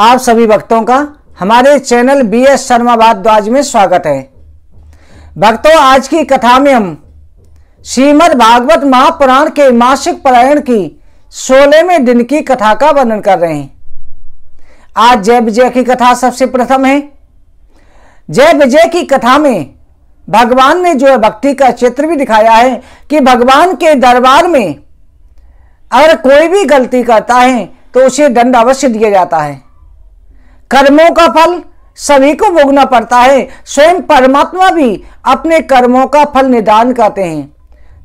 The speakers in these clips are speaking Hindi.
आप सभी भक्तों का हमारे channel B S Sharma Bharadwaj में स्वागत है भक्तों आज की कथा में हम श्रीमद भागवत महापुराण के मासिक पारायण की सोलहवें दिन की कथा का वर्णन कर रहे हैं आज जय विजय की कथा सबसे प्रथम है जय विजय की कथा में भगवान ने जो है भक्ति का चित्र भी दिखाया है कि भगवान के दरबार में अगर कोई भी गलती करता है तो उसे दंड अवश्य दिया जाता है कर्मों का फल सभी को भोगना पड़ता है स्वयं परमात्मा भी अपने कर्मों का फल निदान करते हैं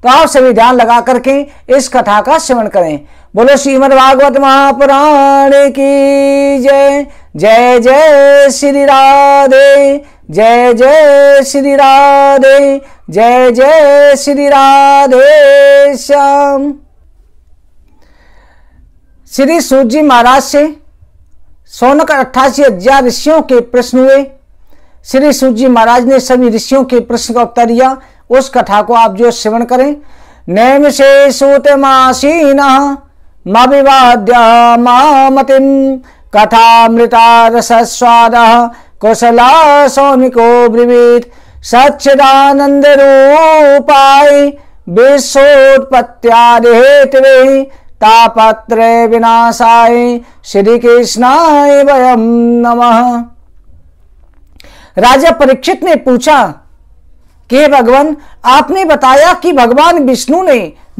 तो आप सभी ध्यान लगा करके इस कथा का श्रवण करें बोलो श्रीमद भागवत महापुराण की जय जय जय श्री राधे जय जय श्री राधे जय जय श्री राधे श्याम श्री सूत जी महाराज से सोनक अट्ठासी हजार ऋषियों के प्रश्न हुए श्री सूजी महाराज ने सभी ऋषियों के प्रश्न का उत्तर दिया उस कथा को आप जो श्रवण करें नैम से सूत कथा मृता स्वाद कुशला सौनिको ब्रिवीत सच्चिदानंद रूपाय विश्वोत्पत्त्यादिहेतवे तापत्रे विनाशाय श्री कृष्णाय वयम नमः राजा परीक्षित ने पूछा के भगवान आपने बताया कि भगवान विष्णु ने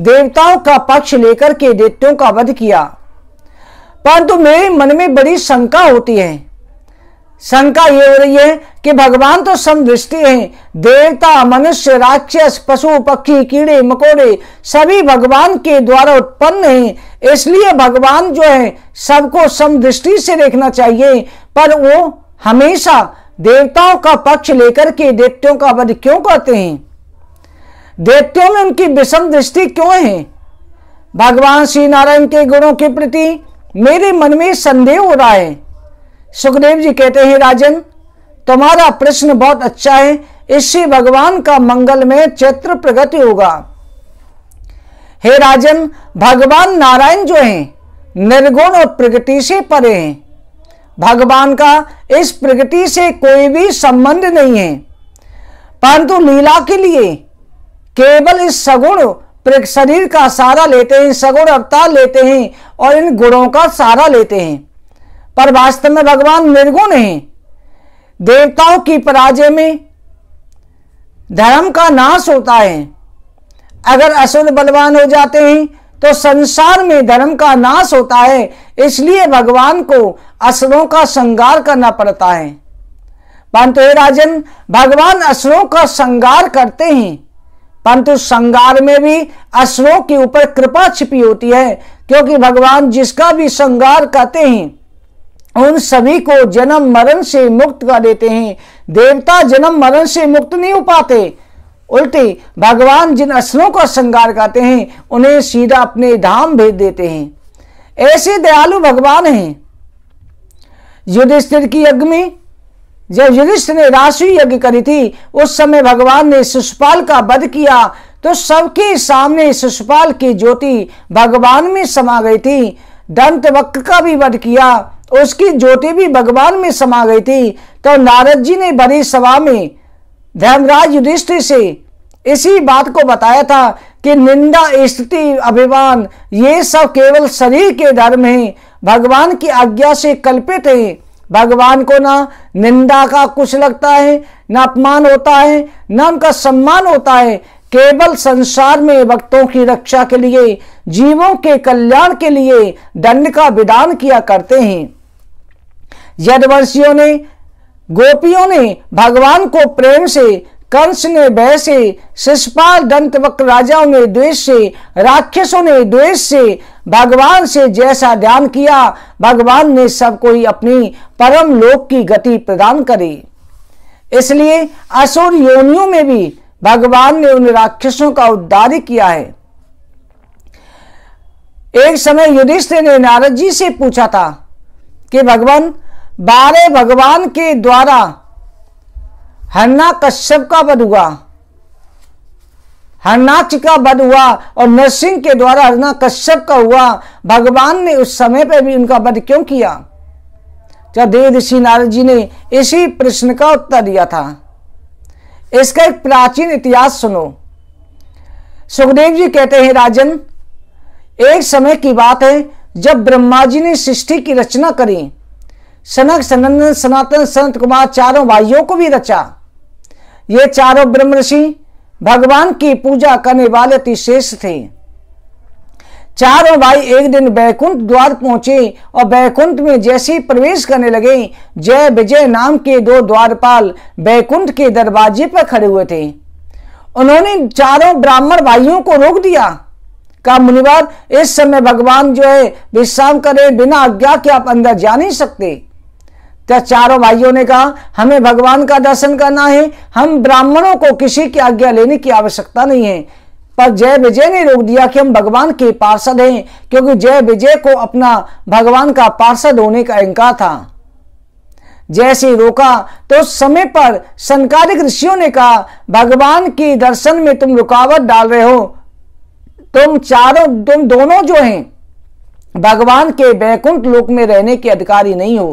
देवताओं का पक्ष लेकर के देवताओं का वध किया परंतु मेरे मन में बड़ी शंका होती है शंका ये हो रही है कि भगवान तो समदृष्टि हैं देवता मनुष्य राक्षस पशु पक्षी कीड़े मकोड़े सभी भगवान के द्वारा उत्पन्न हैं इसलिए भगवान जो है सबको समदृष्टि से देखना चाहिए पर वो हमेशा देवताओं का पक्ष लेकर के देवत्यों का वध क्यों करते हैं देवतों में उनकी विषम दृष्टि क्यों है भगवान श्री नारायण के गुणों के प्रति मेरे मन में संदेह हो रहा है सुखदेव जी कहते हैं राजन तुम्हारा प्रश्न बहुत अच्छा है इससे भगवान का मंगल में चैत्र प्रगति होगा हे राजन भगवान नारायण जो हैं निर्गुण और प्रगति से परे हैं भगवान का इस प्रगति से कोई भी संबंध नहीं है परंतु लीला के लिए केवल इस सगुण शरीर का सहारा लेते हैं सगुण अवतार लेते हैं और इन गुणों का सहारा लेते हैं पर वास्तव में भगवान निर्गुण हैं देवताओं की पराजय में धर्म का नाश होता है अगर असुर बलवान हो जाते हैं तो संसार में धर्म का नाश होता है इसलिए भगवान को असुरों का श्रृंगार करना पड़ता है परंतु हे राजन भगवान असुरों का श्रृंगार करते हैं परंतु श्रृंगार में भी असुरों के ऊपर कृपा छिपी होती है क्योंकि भगवान जिसका भी श्रृंगार करते हैं उन सभी को जन्म मरण से मुक्त कर देते हैं देवता जन्म मरण से मुक्त नहीं हो पाते उल्टे भगवान जिन असलों का श्रृंगार करते हैं उन्हें सीधा अपने धाम भेज देते हैं ऐसे दयालु भगवान हैं युधिष्ठिर की यज्ञ में जब युधिष्ठिर ने राशि यज्ञ करी थी उस समय भगवान ने शिशुपाल का वध किया तो सबके सामने शिशुपाल की ज्योति भगवान में समा गई थी दंत वक्र का भी वध किया उसकी ज्योति भी भगवान में समा गई थी तो नारद जी ने बड़ी सभा में धर्मराज युधिष्ठ से इसी बात को बताया था कि निंदा स्थिति अभिमान ये सब केवल शरीर के धर्म हैं भगवान की आज्ञा से कल्पित है भगवान को ना निंदा का कुछ लगता है ना अपमान होता है ना उनका सम्मान होता है केवल संसार में भक्तों की रक्षा के लिए जीवों के कल्याण के लिए दंड का विधान किया करते हैं यदवंशियों ने गोपियों ने भगवान को प्रेम से कंस ने भय से शिषपाल दंतवक राजाओं ने द्वेष से राक्षसों ने द्वेष से भगवान से जैसा ध्यान किया भगवान ने सबको ही अपनी परम लोक की गति प्रदान करी इसलिए असुर योनियों में भी भगवान ने उन राक्षसों का उद्धार किया है एक समय युधिष्ठिर ने नारद जी से पूछा था कि भगवान बारे भगवान के द्वारा हरना कश्यप का वध हुआ हरनाक्ष का वध हुआ और नरसिंह के द्वारा हरना कश्यप का हुआ भगवान ने उस समय पर भी उनका वध क्यों किया जब देव ऋषि नारद जी ने इसी प्रश्न का उत्तर दिया था इसका एक प्राचीन इतिहास सुनो सुखदेव जी कहते हैं राजन एक समय की बात है जब ब्रह्मा जी ने सृष्टि की रचना करी सनक सनंदन सनातन संत कुमार चारों भाइयों को भी रचा ये चारों ब्रह्म ऋषि भगवान की पूजा करने वाले अति शेष थे चारों भाई एक दिन बैकुंठ द्वार पहुंचे और बैकुंठ में जैसे ही प्रवेश करने लगे जय विजय नाम के दो द्वारपाल बैकुंठ के दरवाजे पर खड़े हुए थे उन्होंने चारों ब्राह्मण भाइयों को रोक दिया का मुनिवार इस समय भगवान जो है विश्राम करे बिना आज्ञा के आप अंदर जा नहीं सकते क्या चारों भाइयों ने कहा हमें भगवान का दर्शन करना है हम ब्राह्मणों को किसी की आज्ञा लेने की आवश्यकता नहीं है पर जय विजय ने रोक दिया कि हम भगवान के पार्षद हैं क्योंकि जय विजय को अपना भगवान का पार्षद होने का अहंकार था जैसे रोका तो उस समय पर संकालिक ऋषियों ने कहा भगवान के दर्शन में तुम रुकावट डाल रहे हो तुम चारों तुम दोनों जो हैं भगवान के बैकुंठ लोक में रहने के अधिकारी नहीं हो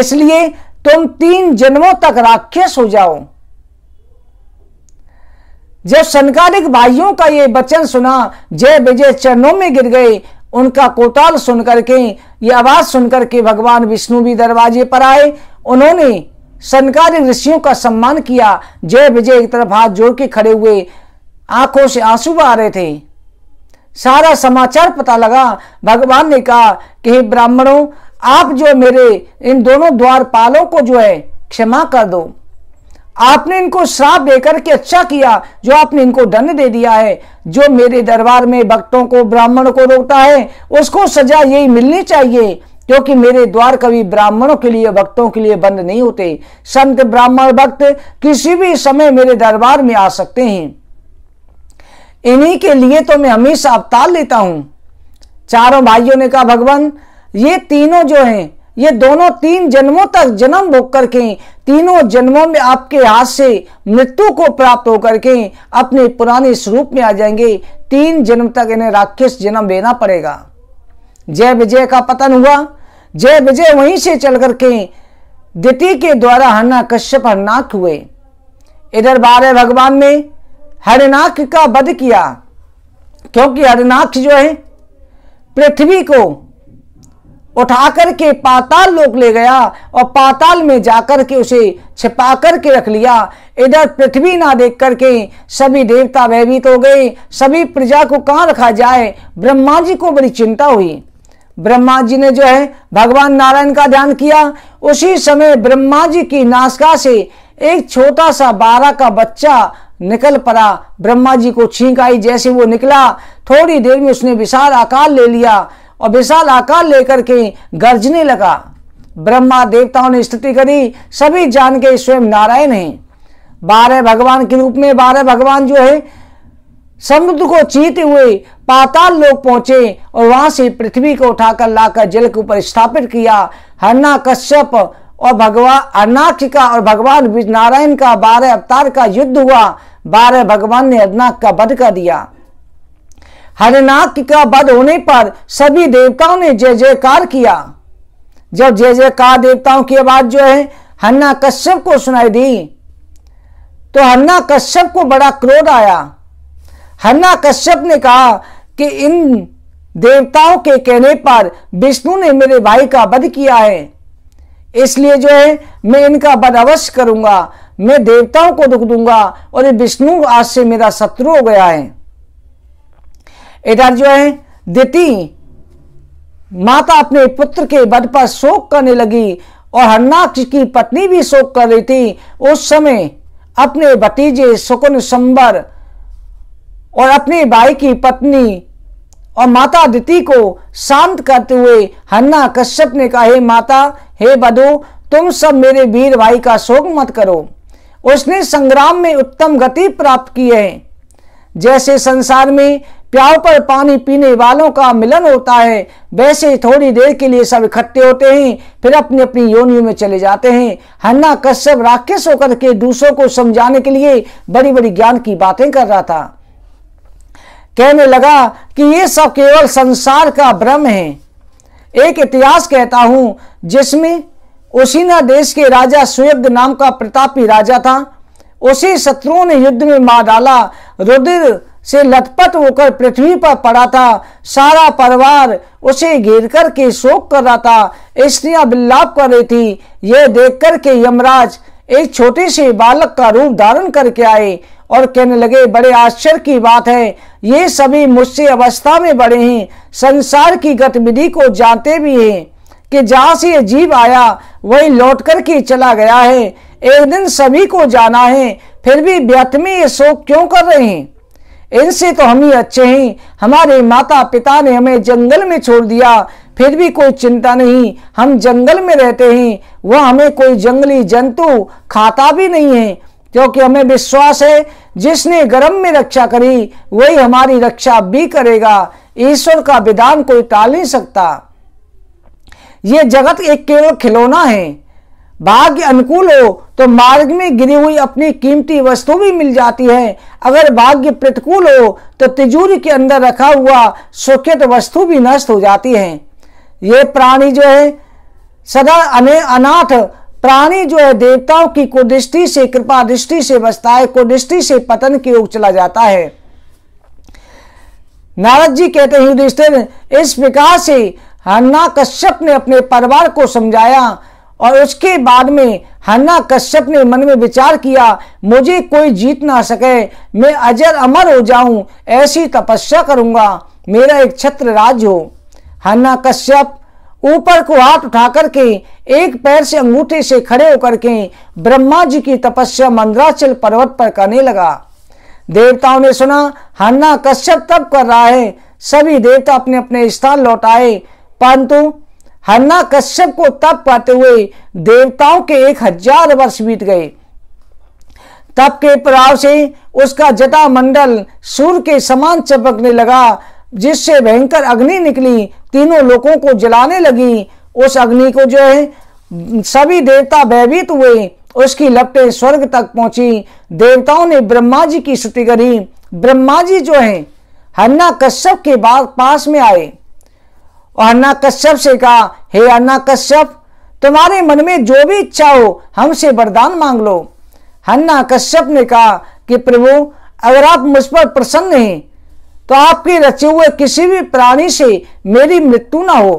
इसलिए तुम तीन जन्मों तक राक्षस हो जाओ जब सनकालिक भाइयों का ये वचन सुना जय विजय चरणों में गिर गए उनका कोताल सुनकर के ये आवाज सुनकर के भगवान विष्णु भी दरवाजे पर आए उन्होंने सनकालिक ऋषियों का सम्मान किया जय विजय एक तरफ हाथ जोड़ के खड़े हुए आंखों से आंसू आ रहे थे सारा समाचार पता लगा भगवान ने कहा कि ब्राह्मणों आप जो मेरे इन दोनों द्वारपालों को जो है क्षमा कर दो आपने इनको श्राप देकर के अच्छा किया जो आपने इनको दंड दे दिया है जो मेरे दरबार में भक्तों को ब्राह्मण को रोकता है उसको सजा यही मिलनी चाहिए क्योंकि मेरे द्वार कभी ब्राह्मणों के लिए भक्तों के लिए बंद नहीं होते संत ब्राह्मण भक्त किसी भी समय मेरे दरबार में आ सकते हैं इन्हीं के लिए तो मैं हमेशा अवतार लेता हूं चारों भाइयों ने कहा भगवान ये तीनों जो हैं ये दोनों तीन जन्मों तक जन्म भोग करके तीनों जन्मों में आपके हाथ से मृत्यु को प्राप्त होकर के अपने पुराने स्वरूप में आ जाएंगे तीन जन्म तक इन्हें राक्षस जन्म लेना पड़ेगा जय विजय का पतन हुआ जय विजय वहीं से चल करके दिति के द्वारा हरना कश्यप हरनाक हुए इधर बारह भगवान ने हरनाक का वध किया क्योंकि हरनाक जो है पृथ्वी को उठा करके पाताल लोक ले गया और पाताल में जाकर के उसे छिपा करके रख लिया इधर पृथ्वी ना देख करके सभी देवता भयभीत हो गए सभी प्रजा को कहाँ रखा जाए ब्रह्मा जी को बड़ी चिंता हुई ब्रह्मा जी ने जो है भगवान नारायण का ध्यान किया उसी समय ब्रह्मा जी की नासका से एक छोटा सा बारह का बच्चा निकल पड़ा ब्रह्मा जी को छींक आई जैसे वो निकला थोड़ी देर में उसने विशाल आकार ले लिया और विशाल आकार लेकर के गर्जने लगा ब्रह्मा देवताओं ने स्तुति करी सभी जान के स्वयं नारायण हैं बारह भगवान के रूप में बारह भगवान जो है समुद्र को चीते हुए पाताल लोग पहुंचे और वहां से पृथ्वी को उठाकर लाकर जल के ऊपर स्थापित किया हरना कश्यप और भगवान अर्नाक्ष का और भगवान नारायण का बारह अवतार का युद्ध हुआ बारह भगवान ने अर्नाक का वध कर दिया हरिनाथ का वध होने पर सभी देवताओं ने जय जयकार किया जब जय जयकार देवताओं की आवाज जो है हन्ना कश्यप को सुनाई दी तो हन्ना कश्यप को बड़ा क्रोध आया हन्ना कश्यप ने कहा कि इन देवताओं के कहने पर विष्णु ने मेरे भाई का वध किया है इसलिए जो है मैं इनका वध अवश्य करूंगा मैं देवताओं को दुख दूंगा और ये विष्णु आज से मेरा शत्रु हो गया है एटार जो है देती माता अपने पुत्र के बद पर शोक करने लगी और हन्नाक्ष की पत्नी भी शोक कर रही थी उस समय अपने भतीजे शकुन संबर और अपने भाई की पत्नी और माता दिति को शांत करते हुए हन्ना कश्यप ने कहा हे माता हे बधु तुम सब मेरे वीर भाई का शोक मत करो उसने संग्राम में उत्तम गति प्राप्त की है जैसे संसार में प्याव पर पानी पीने वालों का मिलन होता है वैसे थोड़ी देर के लिए सब इकट्ठे होते हैं फिर अपनी अपनी योनियों में चले जाते हैं हन्ना कश्यप राक्षस होकर के दूसरों को समझाने के लिए बड़ी बड़ी ज्ञान की बातें कर रहा था कहने लगा कि ये सब केवल संसार का भ्रम है एक इतिहास कहता हूं जिसमें उसीना देश के राजा सुयग नाम का प्रतापी राजा था उसी शत्रुओं ने युद्ध में मार डाला रुद्र से लथपथ होकर पृथ्वी पर पड़ा था सारा परिवार उसे घेर कर के शोक कर रहा था स्त्रियां बिल्लाप कर रही थी यह देख कर के यमराज एक छोटे से बालक का रूप धारण करके आए और कहने लगे बड़े आश्चर्य की बात है ये सभी मुझसे अवस्था में बड़े हैं संसार की गतिविधि को जानते भी हैं कि जहाँ से ये जीव आया वही लौट कर के चला गया है एक दिन सभी को जाना है फिर भी व्यर्थ में ये शोक क्यों कर रहे हैं इनसे तो हम ही अच्छे हैं हमारे माता पिता ने हमें जंगल में छोड़ दिया फिर भी कोई चिंता नहीं हम जंगल में रहते हैं वह हमें कोई जंगली जंतु खाता भी नहीं है क्योंकि हमें विश्वास है जिसने गर्म में रक्षा करी वही हमारी रक्षा भी करेगा ईश्वर का विधान कोई टाल नहीं सकता ये जगत एक केवल खिलौना है भाग्य अनुकूल हो तो मार्ग में गिरी हुई अपनी कीमती वस्तु भी मिल जाती है अगर भाग्य प्रतिकूल हो तो तिजोरी के अंदर रखा हुआ सुखित वस्तु भी नष्ट हो जाती है ये प्राणी जो है सदा अने अनाथ प्राणी जो है देवताओं की कुदृष्टि से कृपा दृष्टि से बचता है कुदृष्टि से पतन के ओर चला जाता है नारद जी कहते हैं युधिष्ठिर इस प्रकार से हन्ना कश्यप ने अपने परिवार को समझाया और उसके बाद में हन्ना कश्यप ने मन में विचार किया मुझे कोई जीत ना सके मैं अजर अमर हो जाऊं ऐसी तपस्या करूंगा मेरा एक छत्र राज हो हन्ना कश्यप ऊपर को हाथ उठा करके एक पैर से अंगूठे से खड़े होकर के ब्रह्मा जी की तपस्या मंद्राचल पर्वत पर करने लगा देवताओं ने सुना हन्ना कश्यप तब कर रहा है सभी देवता अपने अपने स्थान लौट आए परंतु हरना कश्यप को तप पाते हुए देवताओं के एक हजार वर्ष बीत गए तप के प्रभाव से उसका जटा मंडल सूर्य के समान चपकने लगा जिससे भयंकर अग्नि निकली तीनों लोगों को जलाने लगी उस अग्नि को जो है सभी देवता भयभीत हुए उसकी लपटें स्वर्ग तक पहुंची देवताओं ने ब्रह्मा जी की स्तुति करी ब्रह्मा जी जो है हन्ना कश्यप के बाद पास में आए और अन्ना कश्यप से कहा हे अन्ना कश्यप तुम्हारे मन में जो भी इच्छा हो हमसे वरदान मांग लो हन्ना कश्यप ने कहा कि प्रभु अगर आप मुझ पर प्रसन्न हैं तो आपके रचे हुए किसी भी प्राणी से मेरी मृत्यु ना हो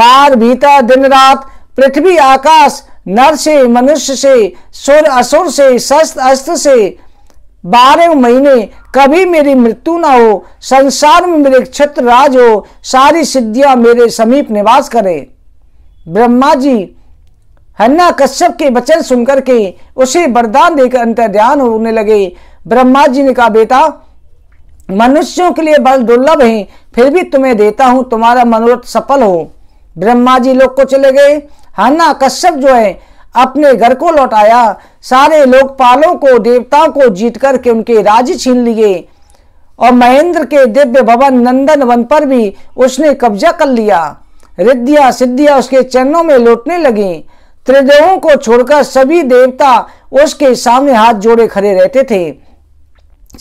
बार भीतर दिन रात पृथ्वी आकाश नर से मनुष्य से सुर असुर से शस्त्र अस्त्र से बारह महीने कभी मेरी मृत्यु ना हो संसार में मेरे क्षत्र राज हो सारी सिद्धियां मेरे समीप निवास करें ब्रह्मा जी हन्ना कश्यप के वचन सुनकर के उसे वरदान देकर अंतर ध्यान होने लगे ब्रह्मा जी ने कहा बेटा मनुष्यों के लिए बल दुर्लभ है फिर भी तुम्हें देता हूं तुम्हारा मनोरथ सफल हो ब्रह्मा जी लोग को चले गए हन्ना कश्यप जो है अपने घर को लौट आया सारे लोकपालों को देवताओं को जीत करके उनके राज्य छीन लिए और महेंद्र के दिव्य भवन नंदन वन पर भी उसने कब्जा कर लिया रिद्धिया सिद्धियां उसके चरणों में लौटने लगी त्रिदेवों को छोड़कर सभी देवता उसके सामने हाथ जोड़े खड़े रहते थे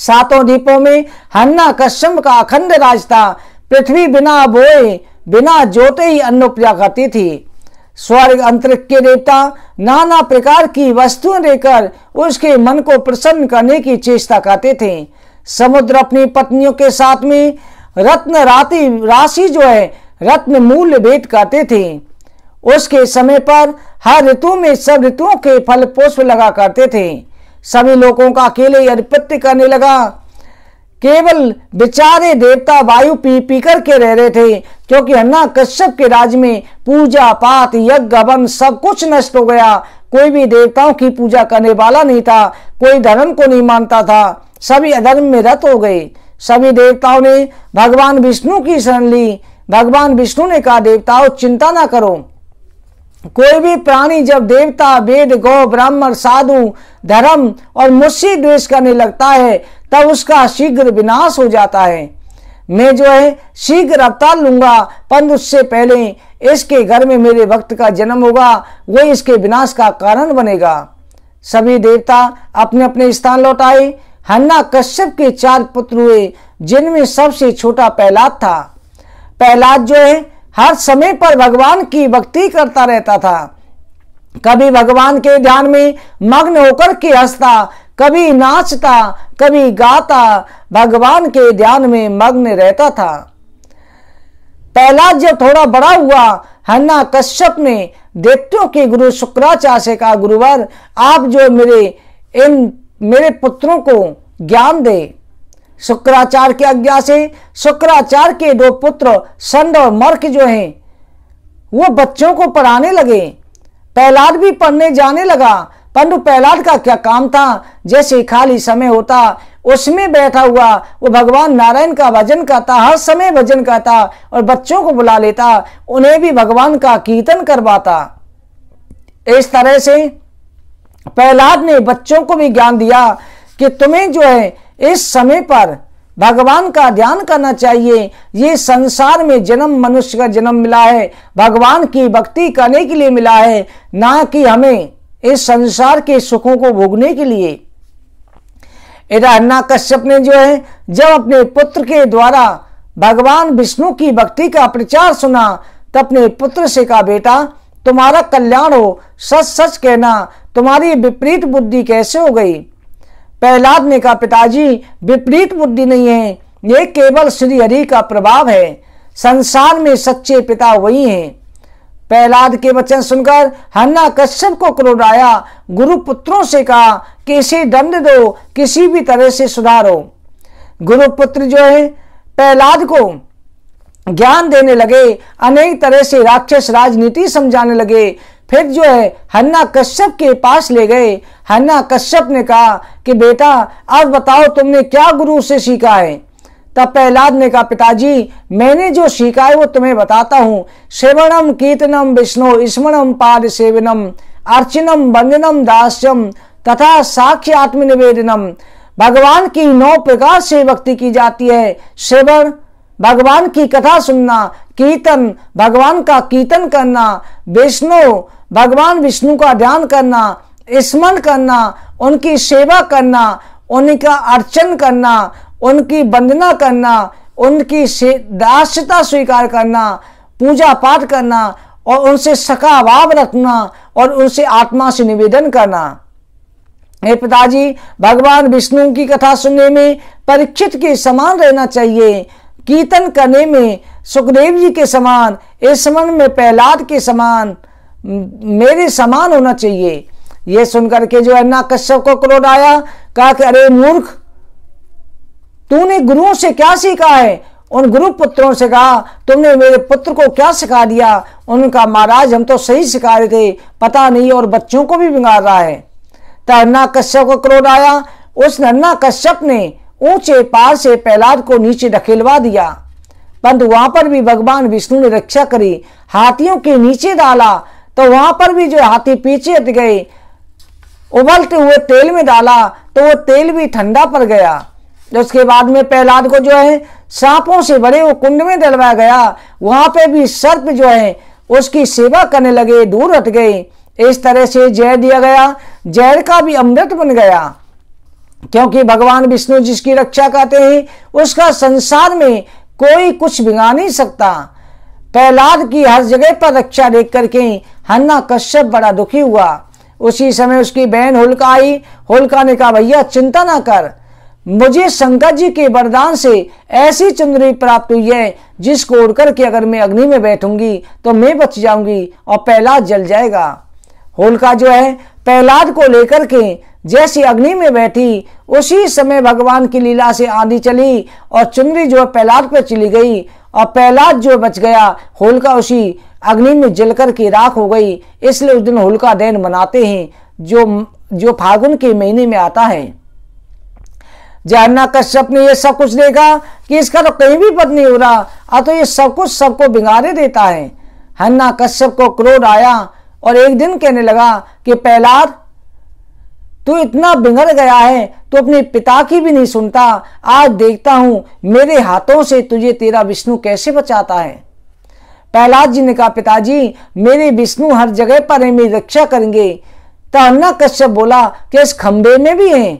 सातों दीपों में हन्ना कश्यम का अखंड राज था पृथ्वी बिना बोए बिना जोते ही उपजा करती थी स्वर्ग अंतरिक्ष के देवता नाना प्रकार की वस्तुएं देकर उसके मन को प्रसन्न करने की चेष्टा करते थे समुद्र अपनी पत्नियों के साथ में रत्न राति राशि जो है रत्न मूल्य भेंट करते थे उसके समय पर हर ऋतु में सब ऋतुओं के फल पुष्प लगा करते थे सभी लोगों का अकेले अधिपत्य करने लगा केवल बेचारे देवता वायु पी पी कर के रह रहे थे क्योंकि अन्ना कश्यप के राज में पूजा पाठ यज्ञ वन सब कुछ नष्ट हो गया कोई भी देवताओं की पूजा करने वाला नहीं था कोई धर्म को नहीं मानता था सभी अधर्म में रत हो गए सभी देवताओं ने भगवान विष्णु की शरण ली भगवान विष्णु ने कहा देवताओं चिंता ना करो कोई भी प्राणी जब देवता वेद गौ ब्राह्मण साधु धर्म और मुस्सी द्वेष करने लगता है तब उसका शीघ्र विनाश हो जाता है मैं जो है शीघ्र अवतार लूंगा पर उससे पहले इसके घर में मेरे भक्त का जन्म होगा वही इसके विनाश का कारण बनेगा सभी देवता अपने अपने स्थान लौट आए हन्ना कश्यप के चार पुत्र हुए जिनमें सबसे छोटा प्रहलाद था प्रहलाद जो है हर समय पर भगवान की भक्ति करता रहता था कभी भगवान के ध्यान में मग्न होकर के हंसता कभी नाचता कभी गाता भगवान के ध्यान में मग्न रहता था पहला जब थोड़ा बड़ा हुआ हन्ना कश्यप ने देवत्यों के गुरु शुक्राचार्य से कहा गुरुवर आप जो मेरे इन मेरे पुत्रों को ज्ञान दे शुक्राचार्य की आज्ञा से शुक्राचार्य के दो पुत्र संड और मर्क जो हैं वो बच्चों को पढ़ाने लगे पहलाद भी पढ़ने जाने लगा पंडु प्रहलाद का क्या काम था जैसे खाली समय होता उसमें बैठा हुआ वो भगवान नारायण का भजन करता हर समय भजन करता और बच्चों को बुला लेता उन्हें भी भगवान का कीर्तन करवाता इस तरह से प्रहलाद ने बच्चों को भी ज्ञान दिया कि तुम्हें जो है इस समय पर भगवान का ध्यान करना चाहिए ये संसार में जन्म मनुष्य का जन्म मिला है भगवान की भक्ति करने के लिए मिला है ना कि हमें इस संसार के सुखों को भोगने के लिए इधरना कश्यप ने जो है जब अपने पुत्र के द्वारा भगवान विष्णु की भक्ति का प्रचार सुना तो अपने पुत्र से कहा बेटा तुम्हारा कल्याण हो सच सच कहना तुम्हारी विपरीत बुद्धि कैसे हो गई प्रहलाद ने कहा पिताजी विपरीत बुद्धि नहीं है ये केवल श्री हरि का प्रभाव है संसार में सच्चे पिता वही हैं प्रहलाद के वचन सुनकर हन्ना कश्यप को क्रोध आया गुरु पुत्रों से कहा कि इसे दंड दो किसी भी तरह से सुधारो गुरु पुत्र जो है प्रहलाद को ज्ञान देने लगे अनेक तरह से राक्षस राजनीति समझाने लगे फिर जो है हन्ना कश्यप के पास ले गए हन्ना कश्यप ने कहा कि बेटा अब बताओ तुमने क्या गुरु से सीखा है तब प्रहलाद ने कहा पिताजी मैंने जो सीखा है वो तुम्हें बताता हूँ सेवनम कीर्तनम विष्णु स्मरणम पाद सेवनम अर्चनम वंदनम दास्यम तथा साक्ष्य आत्मनिवेदनम भगवान की नौ प्रकार से भक्ति की जाती है सेवन भगवान की कथा सुनना कीर्तन भगवान का कीर्तन करना विष्णु भगवान विष्णु का ध्यान करना स्मरण करना उनकी सेवा करना उनका अर्चन करना उनकी वंदना करना उनकी दास्यता स्वीकार करना पूजा पाठ करना और उनसे सखा भाव रखना और उनसे आत्मा से निवेदन करना हे पिताजी भगवान विष्णु की कथा सुनने में परीक्षित के समान रहना चाहिए कीर्तन करने में सुखदेव जी के समान इस मन में प्रहलाद के समान मेरे समान होना चाहिए यह सुनकर के जो अन्ना कश्यप को क्रोध आया कहा कि अरे मूर्ख तूने गुरुओं से क्या सीखा है उन गुरु पुत्रों से कहा तुमने मेरे पुत्र को क्या सिखा दिया उनका महाराज हम तो सही सिखा रहे थे पता नहीं और बच्चों को भी बिगाड़ रहा है तरना कश्यप को क्रोध आया उस नन्ना कश्यप ने ऊंचे पार से प्रहलाद को नीचे ढकेलवा दिया परंतु वहां पर भी भगवान विष्णु ने रक्षा करी हाथियों के नीचे डाला तो वहां पर भी जो हाथी पीछे हट गए उबलते हुए तेल में डाला तो वो तेल भी ठंडा पड़ गया उसके बाद में प्रहलाद को जो है सांपों से बड़े वो कुंड में डलवाया गया वहां पे भी सर्प जो है उसकी सेवा करने लगे दूर हट गए इस तरह से जय दिया गया जहर का भी अमृत बन गया क्योंकि भगवान विष्णु जिसकी रक्षा करते हैं उसका संसार में कोई कुछ बिगा नहीं सकता प्रहलाद की हर जगह पर रक्षा देख करके हन्ना कश्यप बड़ा दुखी हुआ उसी समय उसकी बहन होलका आई होलका ने कहा भैया चिंता ना कर मुझे शंकर जी के वरदान से ऐसी चुंदरी प्राप्त हुई है जिसको उड़ करके अगर मैं अग्नि में बैठूंगी तो मैं बच जाऊंगी और प्रहलाद जल जाएगा होलका जो है प्रहलाद को लेकर के जैसी अग्नि में बैठी उसी समय भगवान की लीला से आंधी चली और चुनरी जो है प्रहलाद पर चली गई और प्रहलाद जो बच गया होलका उसी अग्नि में जलकर करके राख हो गई इसलिए उस दिन होलका दहन मनाते हैं जो जो फागुन के महीने में आता है जानना कश्यप ने ये सब कुछ देखा कि इसका तो कहीं भी पद नहीं हो रहा अतः तो ये सब कुछ सबको बिगाड़े देता है हन्ना कश्यप को क्रोध आया और एक दिन कहने लगा कि पहलाद तू इतना बिगड़ गया है तो अपने पिता की भी नहीं सुनता आज देखता हूं मेरे हाथों से तुझे तेरा विष्णु कैसे बचाता है प्रहलाद जी ने कहा पिताजी मेरे विष्णु हर जगह पर है मेरी रक्षा करेंगे तो अन्ना कश्यप बोला कि इस खंभे में भी हैं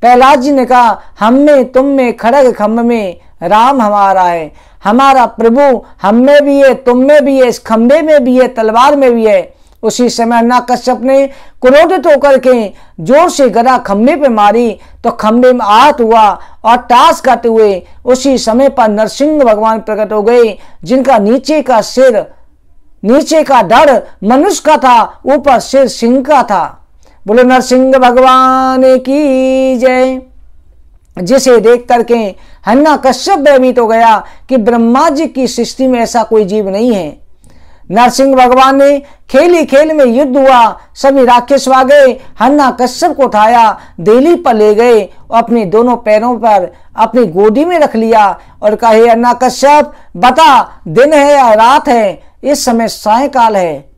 प्रहलाद जी ने कहा हम में तुम में खड़ग खम्भ में राम हमारा है हमारा प्रभु हम में भी है तुम में भी है इस खम्भे में भी है तलवार में भी है उसी समय ना कश्यप ने क्रोधित होकर के जोर से गदा खम्भे पे मारी तो खम्भे में आहत हुआ और टास करते हुए उसी समय पर नरसिंह भगवान प्रकट हो गए जिनका नीचे का सिर नीचे का डर मनुष्य का था ऊपर सिर सिंह का था बोले नरसिंह भगवान की जय जिसे देख करके हन्ना कश्यप भयभीत हो गया कि ब्रह्मा जी की सृष्टि में ऐसा कोई जीव नहीं है नरसिंह भगवान ने खेल ही खेल में युद्ध हुआ सभी राक्षस आ गए हन्ना कश्यप को उठाया दिल्ली पर ले गए और अपने दोनों पैरों पर अपनी गोदी में रख लिया और कहे हन्ना कश्यप बता दिन है या रात है इस समय सायकाल है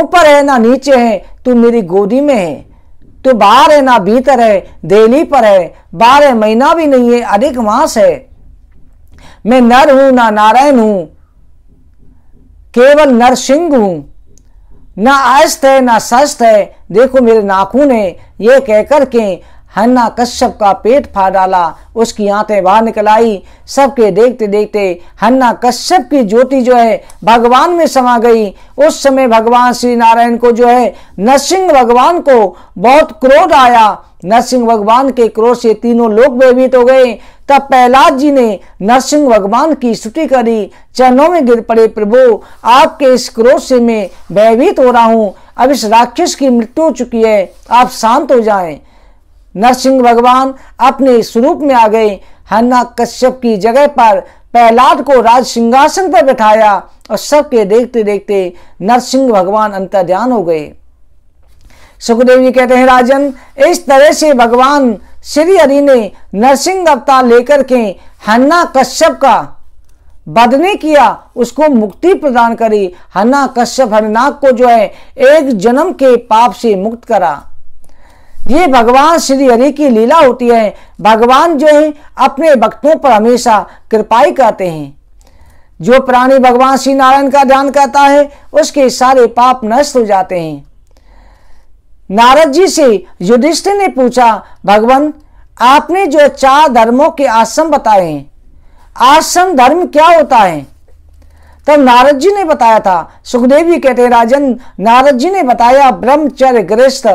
ऊपर है ना नीचे है तू मेरी गोदी में है तू बाहर है ना भीतर है देहली पर है बारह महीना भी नहीं है अधिक मास है मैं नर हूं ना नारायण हूं केवल नरसिंह हूं ना अस्त है ना सस्त है देखो मेरे नाखून है ये कहकर के हन्ना कश्यप का पेट फाड़ डाला उसकी आंतें बाहर निकल आई सबके देखते देखते हन्ना कश्यप की ज्योति जो है भगवान में समा गई उस समय भगवान श्री नारायण को जो है नरसिंह भगवान को बहुत क्रोध आया नरसिंह भगवान के क्रोध से तीनों लोग भयभीत हो गए तब प्रहलाद जी ने नरसिंह भगवान की स्तुति करी चरणों में गिर पड़े प्रभु आपके इस क्रोध से मैं भयभीत हो रहा हूँ अब इस राक्षस की मृत्यु हो चुकी है आप शांत हो जाएं नरसिंह भगवान अपने स्वरूप में आ गए हन्ना कश्यप की जगह पर प्रहलाद को राज सिंहासन पर बैठाया और सबके देखते देखते नरसिंह भगवान अंतर्ध्यान हो गए सुखदेव जी कहते हैं राजन इस तरह से भगवान श्री हरि ने नरसिंह अवतार लेकर के हन्ना कश्यप का बदने किया उसको मुक्ति प्रदान करी हन्ना कश्यप हरिनाग को जो है एक जन्म के पाप से मुक्त करा ये भगवान श्री हरि की लीला होती है भगवान जो है अपने भक्तों पर हमेशा कृपाई करते हैं जो प्राणी भगवान श्री नारायण का ध्यान करता है उसके सारे पाप नष्ट हो जाते हैं नारद जी से युधिष्ठिर ने पूछा भगवान आपने जो चार धर्मों के आश्रम बताए हैं आश्रम धर्म क्या होता है तब नारद जी ने बताया था सुखदेव जी कहते राजन नारद जी ने बताया ब्रह्मचर्य गृहस्थ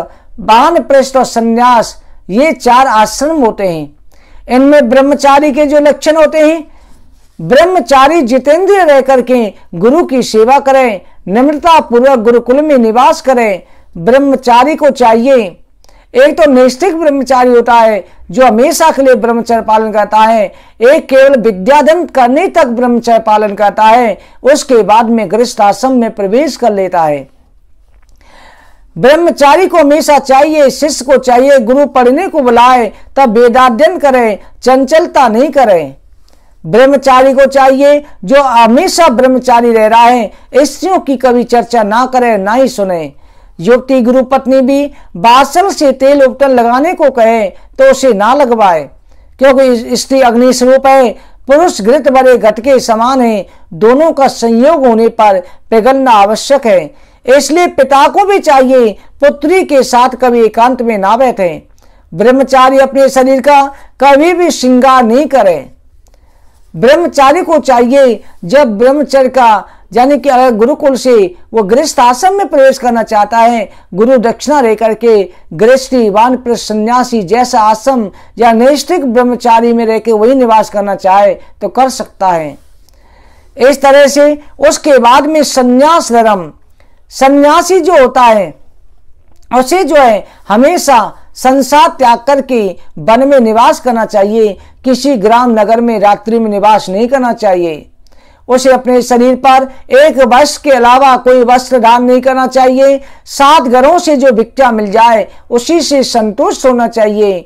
बान प्रश्न और संन्यास ये चार आश्रम होते हैं इनमें ब्रह्मचारी के जो लक्षण होते हैं ब्रह्मचारी जितेंद्रिय रह करके गुरु की सेवा करें निम्रता पूर्वक गुरुकुल में निवास करें ब्रह्मचारी को चाहिए एक तो निष्ठिक ब्रह्मचारी होता है जो हमेशा के लिए ब्रह्मचर्य पालन करता है एक केवल विद्याधन करने तक ब्रह्मचर्य पालन करता है उसके बाद में गृहस्थ आश्रम में प्रवेश कर लेता है ब्रह्मचारी को हमेशा चाहिए शिष्य को चाहिए गुरु पढ़ने को बुलाए तब वेदाध्यन करें चंचलता नहीं करें ब्रह्मचारी को चाहिए जो हमेशा ब्रह्मचारी रह रहा है स्त्रियों की कभी चर्चा ना करे ना ही सुने युवती गुरु पत्नी भी बासन से तेल उपटन लगाने को कहे तो उसे ना लगवाए क्योंकि स्त्री अग्नि स्वरूप है पुरुष घृत बड़े घट के समान है दोनों का संयोग होने पर पिघलना आवश्यक है इसलिए पिता को भी चाहिए पुत्री के साथ कभी एकांत में ना बैठे ब्रह्मचारी अपने शरीर का कभी भी श्रृंगार नहीं करे ब्रह्मचारी को चाहिए जब ब्रह्मचर्य का यानी कि अगर गुरुकुल से वो गृहस्थ आश्रम में प्रवेश करना चाहता है गुरु दक्षिणा लेकर के गृहस्थी वान सन्यासी जैसा आश्रम या नैष्ठिक ब्रह्मचारी में रहकर वही निवास करना चाहे तो कर सकता है इस तरह से उसके बाद में संन्यास धर्म सन्यासी जो होता है उसे जो है हमेशा संसार त्याग करके वन में निवास करना चाहिए किसी ग्राम नगर में रात्रि में निवास नहीं करना चाहिए उसे अपने शरीर पर एक वस्त्र के अलावा कोई वस्त्र दान नहीं करना चाहिए सात घरों से जो भिक्षा मिल जाए उसी से संतुष्ट होना चाहिए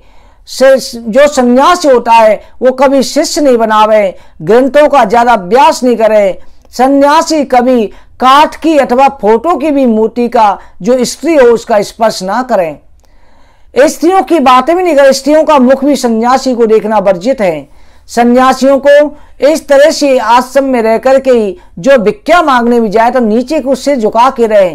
से जो संन्यास होता है वो कभी शिष्य नहीं बनावे ग्रंथों का ज्यादा अभ्यास नहीं करे सन्यासी कभी काठ की अथवा फोटो की भी मूर्ति का जो स्त्री हो उसका स्पर्श ना करें स्त्रियों की बातें भी नहीं करें स्त्रियों का मुख भी सन्यासी को देखना वर्जित है सन्यासियों को इस तरह से आश्रम में रह करके ही जो भिक्षा मांगने भी जाए तो नीचे को सिर झुका के रहे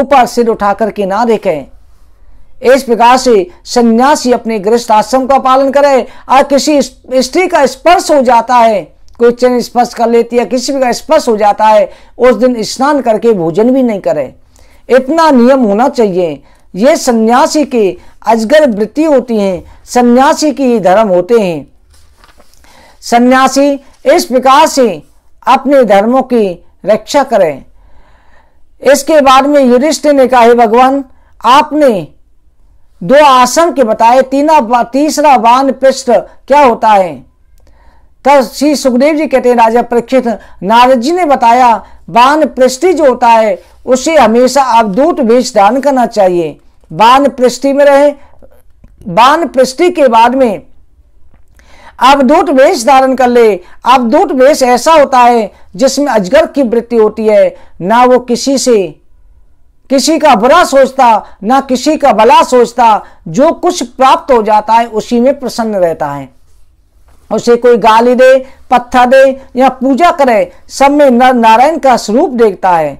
ऊपर सिर उठा करके ना देखें इस प्रकार से सन्यासी अपने गृहस्थ आश्रम का पालन करे और किसी स्त्री का स्पर्श हो जाता है कोई चीज स्पर्श कर लेती है किसी भी का स्पर्श हो जाता है उस दिन स्नान करके भोजन भी नहीं करें इतना नियम होना चाहिए ये सन्यासी के अजगर वृत्ति होती हैं सन्यासी की धर्म होते हैं सन्यासी इस प्रकार से अपने धर्मों की रक्षा करें इसके बाद में युधिष्ठ ने कहा हे भगवान आपने दो आसन के बताए तीन तीसरा वान पृष्ठ क्या होता है तब श्री सुखदेव जी कहते हैं राजा परीक्षित नारद जी ने बताया बान पृष्ठी जो होता है उसे हमेशा अवधूत वेश दान करना चाहिए बान पृष्ठी में रहे बान पृष्टि के बाद में अवधूत वेश धारण कर ले अवधूत वेश ऐसा होता है जिसमें अजगर की वृत्ति होती है ना वो किसी से किसी का बुरा सोचता ना किसी का भला सोचता जो कुछ प्राप्त हो जाता है उसी में प्रसन्न रहता है उसे कोई गाली दे पत्थर दे या पूजा करे सब में नारायण का स्वरूप देखता है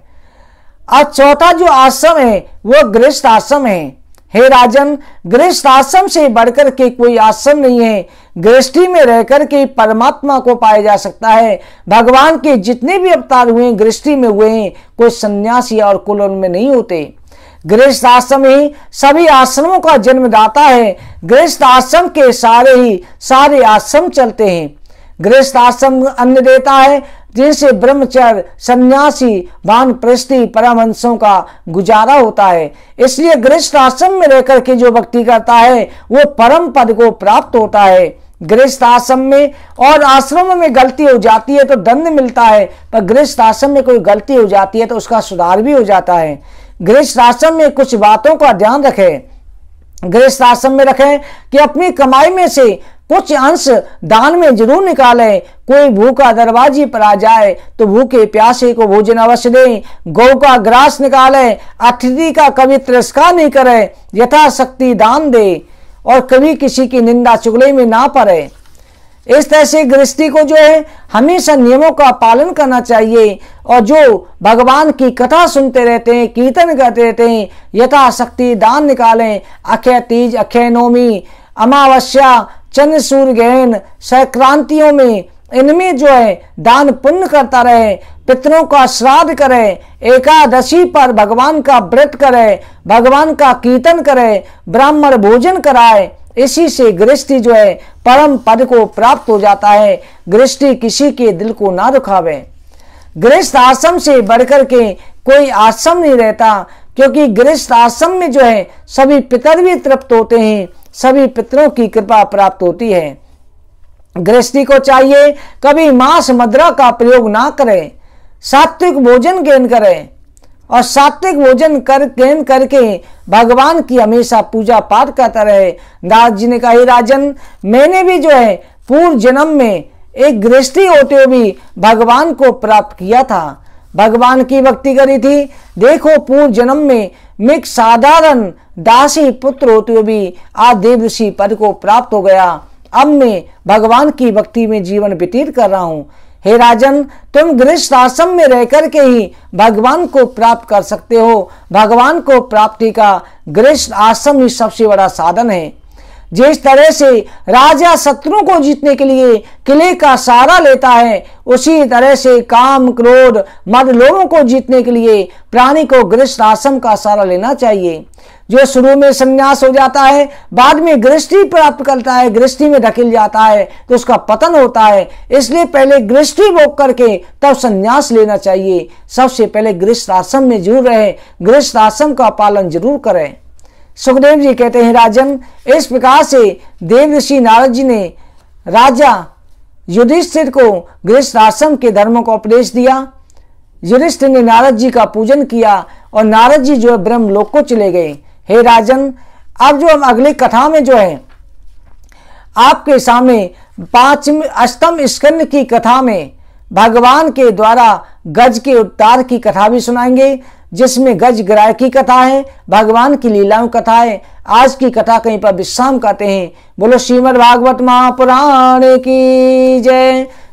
और चौथा जो आश्रम है वो गृहस्थ आश्रम है हे राजन गृहस्थ आश्रम से बढ़कर के कोई आश्रम नहीं है गृहस्थी में रह कर के परमात्मा को पाया जा सकता है भगवान के जितने भी अवतार हुए गृहस्थी में हुए हैं कोई सन्यासी और कुल में नहीं होते गृहस्थ आश्रम ही सभी आश्रमों का जन्मदाता है गृहस्थ आश्रम के सारे ही सारे आश्रम चलते हैं गृहस्थ आश्रम अन्न देता है जिनसे ब्रह्मचर सन्यासी भान प्रस्ती परमहंसों का गुजारा होता है इसलिए गृहस्थ आश्रम में रहकर के जो भक्ति करता है वो परम पद को प्राप्त होता है गृहस्थ आश्रम में और आश्रमों में गलती हो जाती है तो दंड मिलता है पर गृहस्थ आश्रम में कोई गलती हो जाती है तो उसका सुधार भी हो जाता है गृहस्थाश्रम में कुछ बातों का ध्यान रखें गृहस्थाश्रम में रखें कि अपनी कमाई में से कुछ अंश दान में जरूर निकालें कोई भूखा दरवाजे पर आ जाए तो भूखे प्यासे को भोजन अवश्य दें गौ का ग्रास निकालें अतिथि का कभी तिरस्कार नहीं करें यथाशक्ति दान दें और कभी किसी की निंदा चुगले में ना पड़े इस तरह से गृहस्थी को जो है हमेशा नियमों का पालन करना चाहिए और जो भगवान की कथा सुनते रहते हैं कीर्तन करते रहते हैं यथाशक्ति दान निकालें अखय तीज अखय नवमी अमावस्या चंद्र सूर्य ग्रहण संक्रांतियों में इनमें जो है दान पुण्य करता रहे पितरों का श्राद्ध करे एकादशी पर भगवान का व्रत करे भगवान का कीर्तन करे ब्राह्मण भोजन कराए इसी से गृहस्थी जो है परम पद को प्राप्त हो जाता है गृहस्थी किसी के दिल को ना दुखावे गृहस्थ आश्रम से बढ़कर के कोई आश्रम नहीं रहता क्योंकि गृहस्थ आश्रम में जो है सभी पितर भी तृप्त होते हैं सभी पितरों की कृपा प्राप्त होती है गृहस्थी को चाहिए कभी मांस मदरा का प्रयोग ना करें सात्विक भोजन ग्रहण करें और सात्विक भोजन कर ग्रहण करके भगवान की हमेशा पूजा पाठ करता रहे दास जी ने कहा हे राजन मैंने भी जो है पूर्व जन्म में एक गृहस्थी होते हुए भी भगवान को प्राप्त किया था भगवान की भक्ति करी थी देखो पूर्व जन्म में मैं साधारण दासी पुत्र होते हुए भी आज देव ऋषि पद को प्राप्त हो गया अब मैं भगवान की भक्ति में जीवन व्यतीत कर रहा हूँ हे राजन तुम गृहस्थ आश्रम में रह करके ही भगवान को प्राप्त कर सकते हो भगवान को प्राप्ति का गृहस्थ आश्रम ही सबसे बड़ा साधन है जिस तरह से राजा शत्रु को जीतने के लिए किले का सहारा लेता है उसी तरह से काम क्रोध मद लोगों को जीतने के लिए प्राणी को गृहस्थ आश्रम का सहारा लेना चाहिए जो शुरू में संन्यास हो जाता है बाद में गृहस्थी प्राप्त करता है गृहस्थी में ढकिल जाता है तो उसका पतन होता है इसलिए पहले गृहस्थी भोग करके तब संन्यास लेना चाहिए सबसे पहले गृहस्थ आश्रम में जरूर रहे गृहस्थ आश्रम का पालन जरूर करें सुखदेव जी कहते हैं राजन इस प्रकार से देव ऋषि नारद जी ने राजा युधिष्ठिर को गृहस्थ आश्रम के धर्म को उपदेश दिया युधिष्ठिर ने नारद जी का पूजन किया और नारद जी जो है ब्रह्म लोक को चले गए हे राजन अब जो हम अगली कथा में जो है आपके सामने पांचवें अष्टम स्कंद की कथा में भगवान के द्वारा गज के उतार की कथा भी सुनाएंगे जिसमें गज ग्राय की कथा है भगवान की लीलाओं कथा है आज की कथा कहीं पर विश्राम कहते हैं बोलो श्रीमद भागवत महापुराण की जय